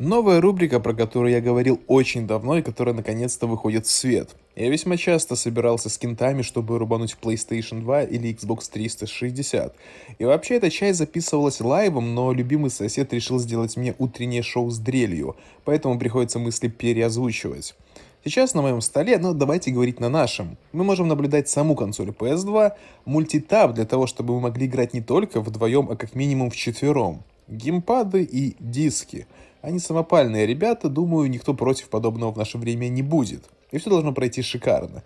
Новая рубрика, про которую я говорил очень давно и которая наконец-то выходит в свет. Я весьма часто собирался с кентами, чтобы рубануть PlayStation 2 или Xbox 360. И вообще эта часть записывалась лайвом, но любимый сосед решил сделать мне утреннее шоу с дрелью, поэтому приходится мысли переозвучивать. Сейчас на моем столе, но давайте говорить на нашем. Мы можем наблюдать саму консоль PS2, мультитап для того, чтобы мы могли играть не только вдвоем, а как минимум в четвером, геймпады и диски. Они самопальные ребята, думаю, никто против подобного в наше время не будет. И все должно пройти шикарно.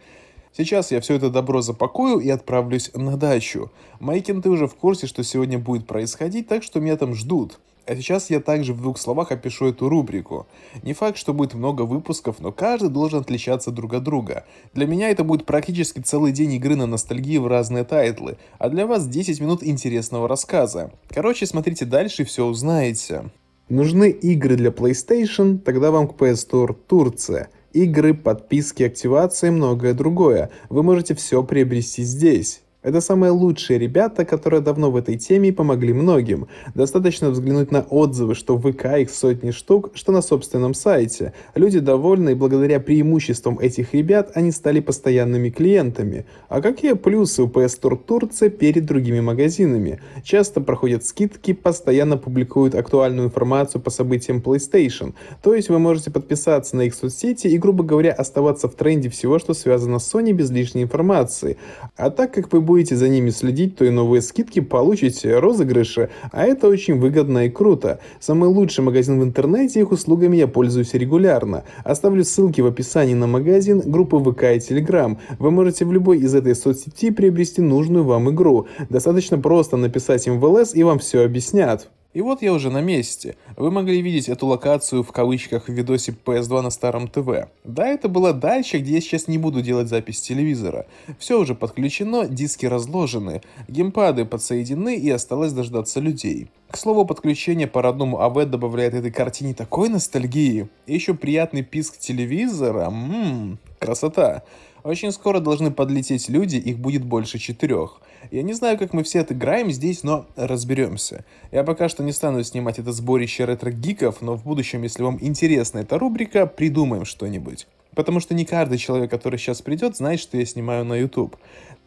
Сейчас я все это добро запакую и отправлюсь на дачу. Майкин, ты уже в курсе, что сегодня будет происходить, так что меня там ждут. А сейчас я также в двух словах опишу эту рубрику. Не факт, что будет много выпусков, но каждый должен отличаться друг от друга. Для меня это будет практически целый день игры на ностальгии в разные тайтлы, а для вас 10 минут интересного рассказа. Короче, смотрите дальше и все узнаете. Нужны игры для PlayStation? Тогда вам к PS Store Турция. Игры, подписки, активации и многое другое. Вы можете все приобрести здесь. Это самые лучшие ребята, которые давно в этой теме и помогли многим. Достаточно взглянуть на отзывы, что в ВК их сотни штук, что на собственном сайте. Люди довольны, и благодаря преимуществам этих ребят они стали постоянными клиентами. А какие плюсы у PS Store Турция перед другими магазинами? Часто проходят скидки, постоянно публикуют актуальную информацию по событиям PlayStation. То есть вы можете подписаться на их соцсети и, грубо говоря, оставаться в тренде всего, что связано с Sony без лишней информации. А так как вы будете будете за ними следить, то и новые скидки получите, розыгрыши, а это очень выгодно и круто. Самый лучший магазин в интернете, их услугами я пользуюсь регулярно. Оставлю ссылки в описании на магазин, группы ВК и Телеграм. Вы можете в любой из этой соцсети приобрести нужную вам игру. Достаточно просто написать им в ЛС и вам все объяснят. И вот я уже на месте. Вы могли видеть эту локацию в кавычках в видосе PS2 на старом ТВ. Да, это была дача, где я сейчас не буду делать запись телевизора. Все уже подключено, диски разложены, геймпады подсоединены и осталось дождаться людей. К слову, подключение по родному АВ добавляет этой картине такой ностальгии. И еще приятный писк телевизора. Ммм, красота. Очень скоро должны подлететь люди, их будет больше четырех. Я не знаю, как мы все отыграем здесь, но разберемся. Я пока что не стану снимать это сборище ретро-гиков, но в будущем, если вам интересна эта рубрика, придумаем что-нибудь. Потому что не каждый человек, который сейчас придет, знает, что я снимаю на YouTube.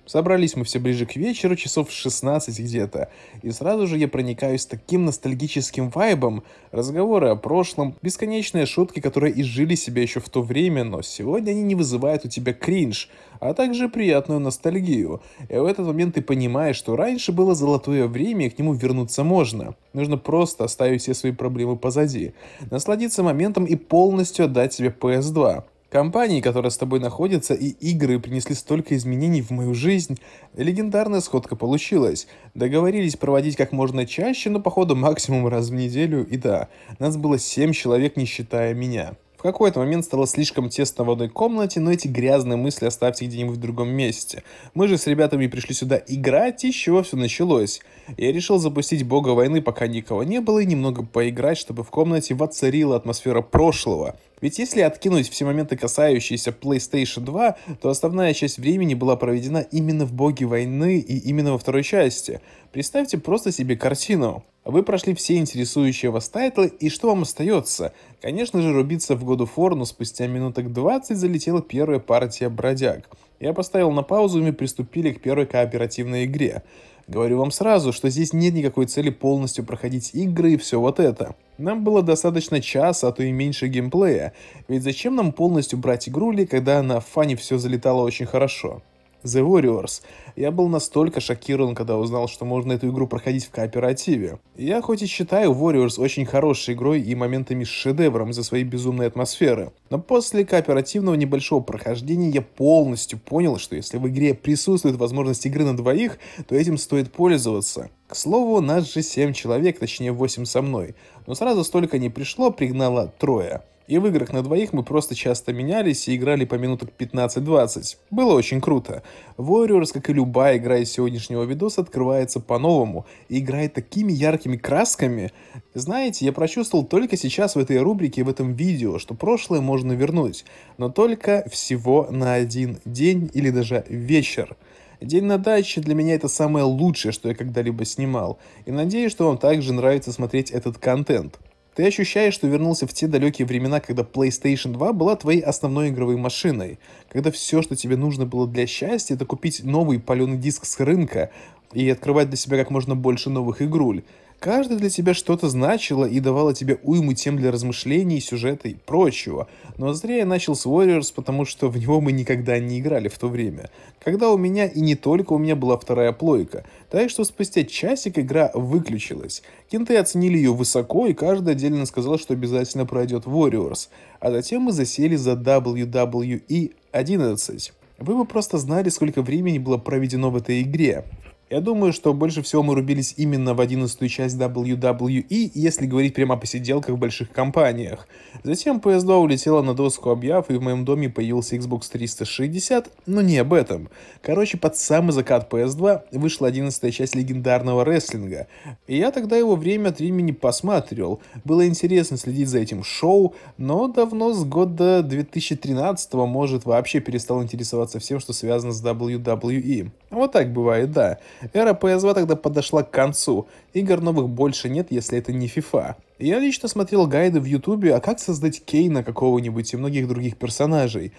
Собрались мы все ближе к вечеру, часов 16 где-то, и сразу же я проникаюсь таким ностальгическим вайбом, разговоры о прошлом, бесконечные шутки, которые изжили себя еще в то время, но сегодня они не вызывают у тебя кринж, а также приятную ностальгию. И в этот момент ты понимаешь, что раньше было золотое время, и к нему вернуться можно. Нужно просто оставить все свои проблемы позади, насладиться моментом и полностью отдать себе PS2. Компании, которая с тобой находится, и игры принесли столько изменений в мою жизнь. Легендарная сходка получилась. Договорились проводить как можно чаще, но походу максимум раз в неделю, и да, нас было 7 человек, не считая меня В какой-то момент стало слишком тесно в одной комнате, но эти грязные мысли оставьте где-нибудь в другом месте. Мы же с ребятами пришли сюда играть, и с чего все началось. Я решил запустить бога войны, пока никого не было, и немного поиграть, чтобы в комнате воцарила атмосфера прошлого. Ведь если откинуть все моменты, касающиеся PlayStation 2, то основная часть времени была проведена именно в «Боге войны» и именно во второй части. Представьте просто себе картину. Вы прошли все интересующие вас тайтлы, и что вам остается? Конечно же, рубиться в году фор, но спустя минуток 20 залетела первая партия бродяг. Я поставил на паузу, и мы приступили к первой кооперативной игре. Говорю вам сразу, что здесь нет никакой цели полностью проходить игры и все вот это. Нам было достаточно часа, а то и меньше геймплея, ведь зачем нам полностью брать игру, ли когда на фане все залетало очень хорошо? The Warriors. Я был настолько шокирован, когда узнал, что можно эту игру проходить в кооперативе. Я хоть и считаю Warriors очень хорошей игрой и моментами шедевром из-за своей безумной атмосферы, но после кооперативного небольшого прохождения я полностью понял, что если в игре присутствует возможность игры на двоих, то этим стоит пользоваться. К слову, нас же 7 человек, точнее 8 со мной, но сразу столько не пришло, пригнало трое. И в играх на двоих мы просто часто менялись и играли по минуток 15-20. Было очень круто. Warriors, как и любая игра из сегодняшнего видоса, открывается по-новому и играет такими яркими красками. Знаете, я прочувствовал только сейчас в этой рубрике в этом видео, что прошлое можно вернуть, но только всего на один день или даже вечер. День на даче для меня это самое лучшее, что я когда-либо снимал, и надеюсь, что вам также нравится смотреть этот контент. Ты ощущаешь, что вернулся в те далекие времена, когда PlayStation 2 была твоей основной игровой машиной, когда все, что тебе нужно было для счастья, это купить новый паленый диск с рынка и открывать для себя как можно больше новых игруль. Каждая для тебя что-то значила и давала тебе уйму тем для размышлений, сюжета и прочего. Но зря я начал с Warriors, потому что в него мы никогда не играли в то время. Когда у меня, и не только у меня, была вторая плойка. Так что спустя часик игра выключилась. Кенты оценили ее высоко, и каждый отдельно сказал, что обязательно пройдет Warriors. А затем мы засели за WWE 11. Вы бы просто знали, сколько времени было проведено в этой игре. Я думаю, что больше всего мы рубились именно в одиннадцатую часть WWE, если говорить прямо о посиделках в больших компаниях. Затем PS2 улетела на доску объяв, и в моем доме появился Xbox 360, но не об этом. Короче, под самый закат PS2 вышла одиннадцатая часть легендарного рестлинга. И я тогда его время от времени посматривал. Было интересно следить за этим шоу, но давно с года 2013 может вообще перестал интересоваться всем, что связано с WWE. Вот так бывает, да. Эра ps тогда подошла к концу. Игр новых больше нет, если это не FIFA. Я лично смотрел гайды в Ютубе, а как создать Кейна какого-нибудь и многих других персонажей.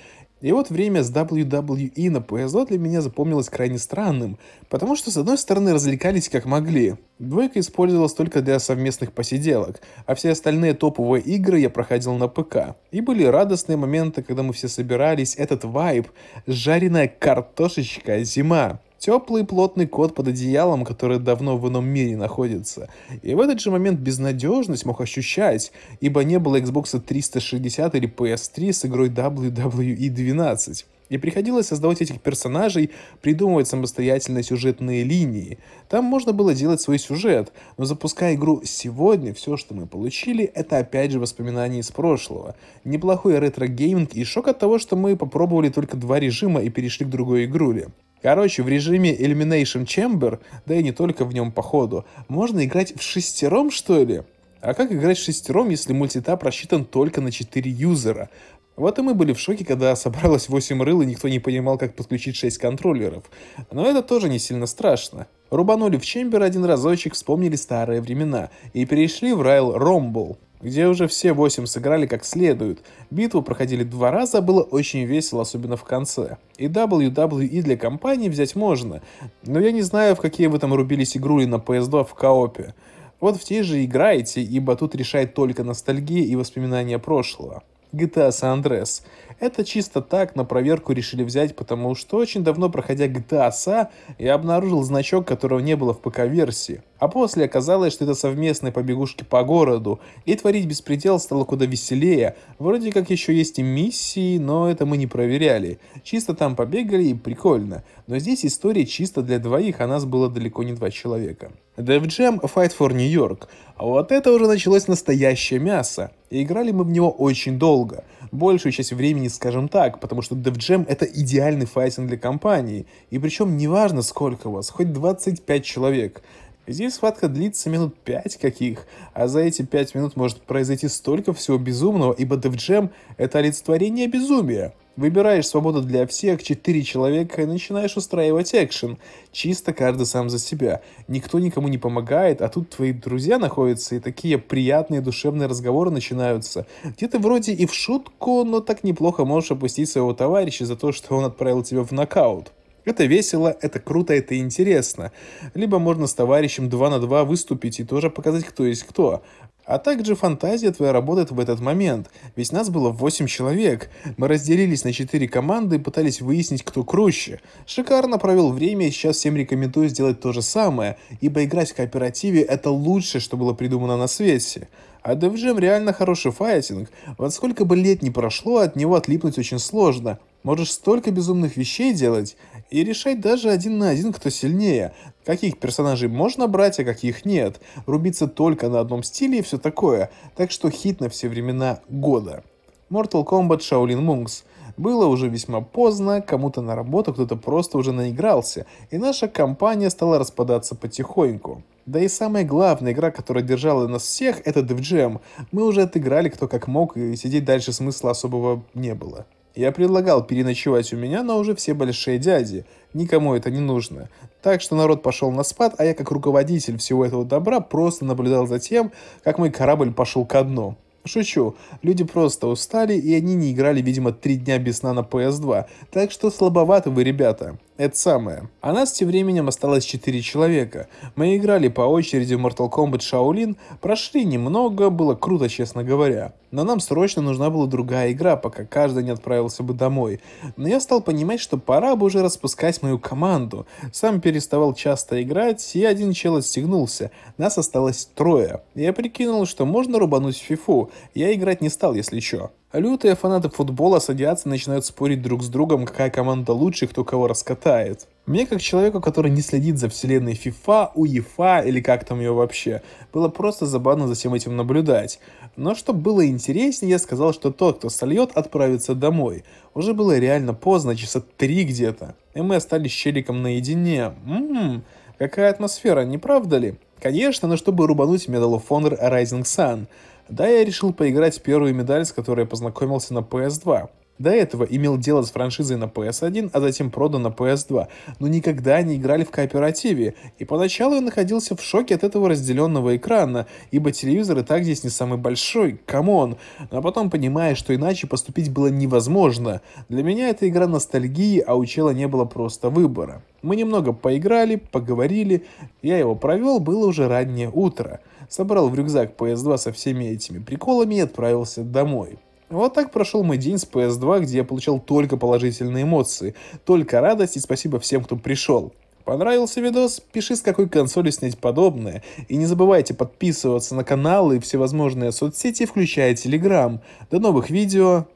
И вот время с WWE на PS2 для меня запомнилось крайне странным, потому что с одной стороны развлекались как могли. Двойка использовалась только для совместных посиделок, а все остальные топовые игры я проходил на ПК. И были радостные моменты, когда мы все собирались, этот вайб, жареная картошечка, зима. Теплый плотный кот под одеялом, который давно в ином мире находится. И в этот же момент безнадежность мог ощущать, ибо не было Xbox 360 или PS3 с игрой WWE 12. И приходилось создавать этих персонажей, придумывать самостоятельно сюжетные линии. Там можно было делать свой сюжет, но запуская игру сегодня, все, что мы получили, это опять же воспоминания из прошлого. Неплохой ретро-гейминг и шок от того, что мы попробовали только два режима и перешли к другой игруле. Короче, в режиме Elimination Chamber, да и не только в нем походу, можно играть в шестером, что ли? А как играть в шестером, если мультитап рассчитан только на 4 юзера? Вот и мы были в шоке, когда собралось 8 рыл, и никто не понимал, как подключить 6 контроллеров. Но это тоже не сильно страшно. Рубанули в Чембер один разочек, вспомнили старые времена и перешли в Райл Ромбл, где уже все восемь сыграли как следует. Битву проходили два раза, было очень весело, особенно в конце. И WWE для компании взять можно, но я не знаю, в какие вы там рубились игрули на PS2 в коопе. Вот в те же играете, ибо тут решает только ностальгия и воспоминания прошлого. GTA San Andreas. Это чисто так на проверку решили взять, потому что очень давно, проходя GTA SA, а я обнаружил значок, которого не было в ПК-версии. А после оказалось, что это совместные побегушки по городу, и творить беспредел стало куда веселее. Вроде как еще есть и миссии, но это мы не проверяли. Чисто там побегали и прикольно. Но здесь история чисто для двоих, а нас было далеко не два человека. Def Jam Fight for New York. А вот это уже началось настоящее мясо. И играли мы в него очень долго. Большую часть времени, скажем так, потому что Def Jam это идеальный файтинг для компании. И причем неважно сколько вас, хоть 25 человек. Здесь схватка длится минут пять каких, а за эти пять минут может произойти столько всего безумного, ибо Def Jam — это олицетворение безумия. Выбираешь свободу для всех, четыре человека, и начинаешь устраивать экшен. Чисто каждый сам за себя. Никто никому не помогает, а тут твои друзья находятся, и такие приятные душевные разговоры начинаются. Где то вроде и в шутку, но так неплохо можешь опустить своего товарища за то, что он отправил тебя в нокаут. Это весело, это круто, это интересно. Либо можно с товарищем 2 на 2 выступить и тоже показать, кто есть кто. А также фантазия твоя работает в этот момент, ведь нас было 8 человек. Мы разделились на 4 команды и пытались выяснить, кто круче. Шикарно провел время и сейчас всем рекомендую сделать то же самое, ибо играть в кооперативе это лучшее, что было придумано на свете. А DevGem реально хороший файтинг. Вот сколько бы лет ни прошло, от него отлипнуть очень сложно. Можешь столько безумных вещей делать и решать даже один на один, кто сильнее, каких персонажей можно брать, а каких нет, рубиться только на одном стиле и все такое, так что хит на все времена года. Mortal Kombat Shaolin Monks. Было уже весьма поздно, кому-то на работу, кто-то просто уже наигрался, и наша компания стала распадаться потихоньку. Да и самая главная игра, которая держала нас всех, это DevJam. Мы уже отыграли кто как мог, и сидеть дальше смысла особого не было. Я предлагал переночевать у меня, но уже все большие дяди. Никому это не нужно. Так что народ пошел на спад, а я как руководитель всего этого добра просто наблюдал за тем, как мой корабль пошел ко дну. Шучу, люди просто устали, и они не играли, видимо, три дня без сна на PS2, так что слабоваты вы, ребята. Это самое. А нас тем временем осталось 4 человека. Мы играли по очереди в Mortal Kombat Shaolin, прошли немного, было круто, честно говоря. Но нам срочно нужна была другая игра, пока каждый не отправился бы домой. Но я стал понимать, что пора бы уже распускать мою команду. Сам переставал часто играть, и один чел отстегнулся. Нас осталось трое. Я прикинул, что можно рубануть в фифу. Я играть не стал, если чё. Лютые фанаты футбола садятся и начинают спорить друг с другом, какая команда лучше и кто кого раскатает. Мне, как человеку, который не следит за вселенной FIFA, UEFA или как там ее вообще, было просто забавно за всем этим наблюдать. Но чтобы было интереснее, я сказал, что тот, кто сольет, отправится домой. Уже было реально поздно, часа три где-то. И мы остались с Челиком наедине. Ммм, какая атмосфера, не правда ли? Конечно, но чтобы рубануть Medal of Honor Rising Sun. Да, я решил поиграть в первую медаль, с которой я познакомился на PS2. До этого имел дело с франшизой на PS1, а затем продан на PS2, но никогда не играли в кооперативе, и поначалу я находился в шоке от этого разделенного экрана, ибо телевизор и так здесь не самый большой, камон, а потом понимая, что иначе поступить было невозможно. Для меня эта игра ностальгии, а у чела не было просто выбора. Мы немного поиграли, поговорили, я его провел, было уже раннее утро. Собрал в рюкзак PS2 со всеми этими приколами и отправился домой. Вот так прошел мой день с PS2, где я получал только положительные эмоции, только радость и спасибо всем, кто пришел. Понравился видос? Пиши, с какой консоли снять подобное. И не забывайте подписываться на каналы и всевозможные соцсети, включая Телеграм. До новых видео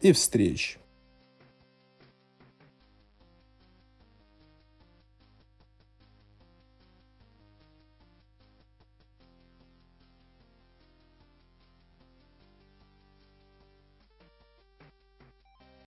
и встреч!